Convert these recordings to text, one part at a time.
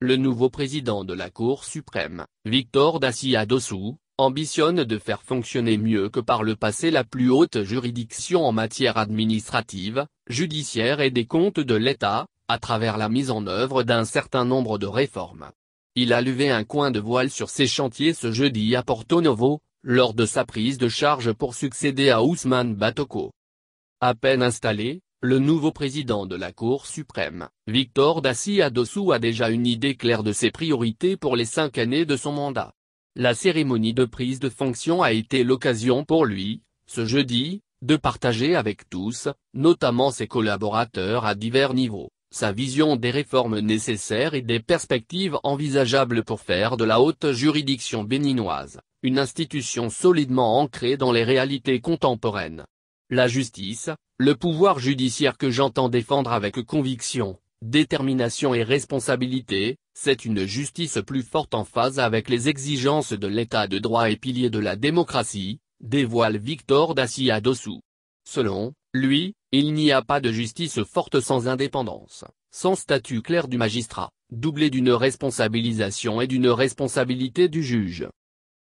Le nouveau président de la Cour suprême, Victor Dacia Dossou, ambitionne de faire fonctionner mieux que par le passé la plus haute juridiction en matière administrative, judiciaire et des comptes de l'État, à travers la mise en œuvre d'un certain nombre de réformes. Il a levé un coin de voile sur ses chantiers ce jeudi à Porto Novo, lors de sa prise de charge pour succéder à Ousmane Batoko. À peine installé, le nouveau président de la Cour suprême, Victor à Adossou a déjà une idée claire de ses priorités pour les cinq années de son mandat. La cérémonie de prise de fonction a été l'occasion pour lui, ce jeudi, de partager avec tous, notamment ses collaborateurs à divers niveaux, sa vision des réformes nécessaires et des perspectives envisageables pour faire de la haute juridiction béninoise, une institution solidement ancrée dans les réalités contemporaines. La justice, le pouvoir judiciaire que j'entends défendre avec conviction, détermination et responsabilité, c'est une justice plus forte en phase avec les exigences de l'état de droit et pilier de la démocratie, dévoile Victor à dessous. Selon, lui, il n'y a pas de justice forte sans indépendance, sans statut clair du magistrat, doublé d'une responsabilisation et d'une responsabilité du juge.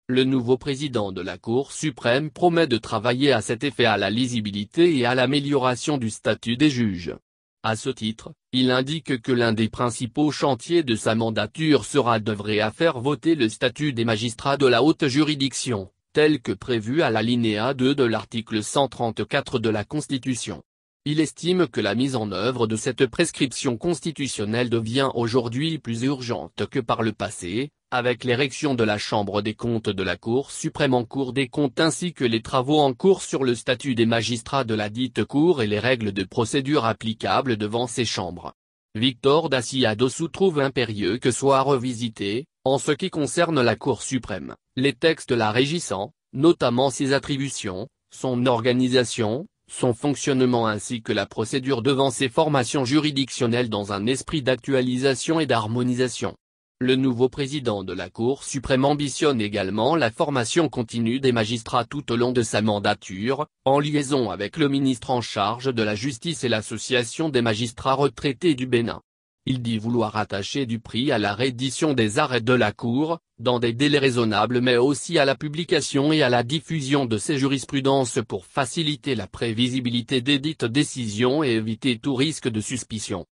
Le nouveau président de la Cour suprême promet de travailler à cet effet à la lisibilité et à l'amélioration du statut des juges. À ce titre, il indique que l'un des principaux chantiers de sa mandature sera d'œuvrer à faire voter le statut des magistrats de la haute juridiction, tel que prévu à l'alinéa 2 de l'article 134 de la Constitution. Il estime que la mise en œuvre de cette prescription constitutionnelle devient aujourd'hui plus urgente que par le passé, avec l'érection de la Chambre des comptes de la Cour suprême en Cour des comptes ainsi que les travaux en cours sur le statut des magistrats de la dite Cour et les règles de procédure applicables devant ces chambres. Victor Dacia dessous trouve impérieux que soit revisité, en ce qui concerne la Cour suprême, les textes la régissant, notamment ses attributions, son organisation, son fonctionnement ainsi que la procédure devant ses formations juridictionnelles dans un esprit d'actualisation et d'harmonisation. Le nouveau président de la Cour suprême ambitionne également la formation continue des magistrats tout au long de sa mandature, en liaison avec le ministre en charge de la justice et l'association des magistrats retraités du Bénin. Il dit vouloir attacher du prix à la reddition des arrêts de la Cour, dans des délais raisonnables mais aussi à la publication et à la diffusion de ces jurisprudences pour faciliter la prévisibilité des dites décisions et éviter tout risque de suspicion.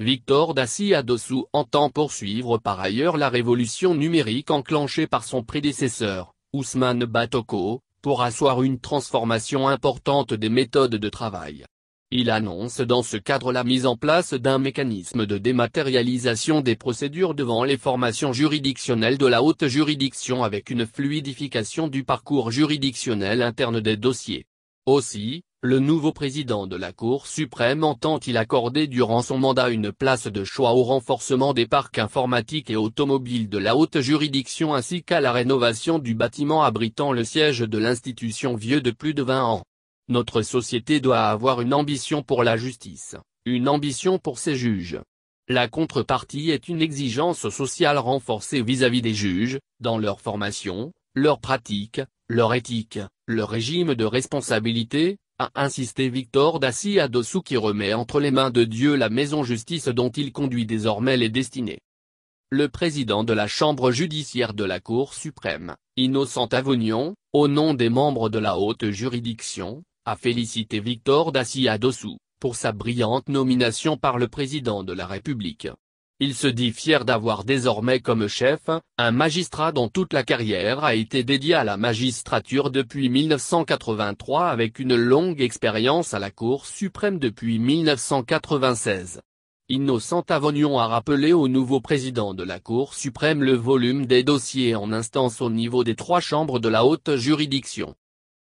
Victor à dessous entend poursuivre par ailleurs la révolution numérique enclenchée par son prédécesseur, Ousmane Batoko, pour asseoir une transformation importante des méthodes de travail. Il annonce dans ce cadre la mise en place d'un mécanisme de dématérialisation des procédures devant les formations juridictionnelles de la haute juridiction avec une fluidification du parcours juridictionnel interne des dossiers. Aussi, le nouveau président de la Cour suprême entend-il accorder durant son mandat une place de choix au renforcement des parcs informatiques et automobiles de la haute juridiction ainsi qu'à la rénovation du bâtiment abritant le siège de l'institution vieux de plus de 20 ans Notre société doit avoir une ambition pour la justice, une ambition pour ses juges. La contrepartie est une exigence sociale renforcée vis-à-vis -vis des juges, dans leur formation, leur pratique, leur éthique, leur régime de responsabilité, a insisté Victor à dessous qui remet entre les mains de Dieu la maison justice dont il conduit désormais les destinées. Le président de la Chambre judiciaire de la Cour suprême, Innocent Avignon, au nom des membres de la haute juridiction, a félicité Victor à dessous pour sa brillante nomination par le président de la République. Il se dit fier d'avoir désormais comme chef, un magistrat dont toute la carrière a été dédiée à la magistrature depuis 1983 avec une longue expérience à la Cour suprême depuis 1996. Innocent Avignon a rappelé au nouveau président de la Cour suprême le volume des dossiers en instance au niveau des trois chambres de la haute juridiction.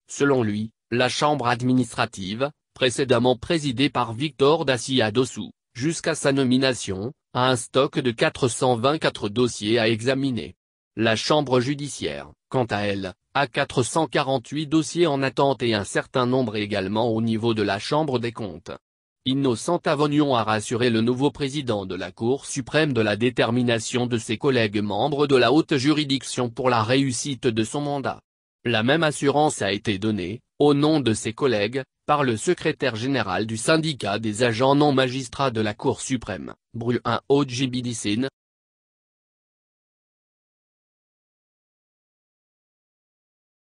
Selon lui, la chambre administrative, précédemment présidée par Victor Dacia Dossou, jusqu'à sa nomination, un stock de 424 dossiers à examiner. La Chambre judiciaire, quant à elle, a 448 dossiers en attente et un certain nombre également au niveau de la Chambre des comptes. Innocent Avonion a rassuré le nouveau président de la Cour suprême de la détermination de ses collègues membres de la haute juridiction pour la réussite de son mandat. La même assurance a été donnée, au nom de ses collègues, par le secrétaire général du syndicat des agents non magistrats de la Cour suprême, Bruin Ojibidissine,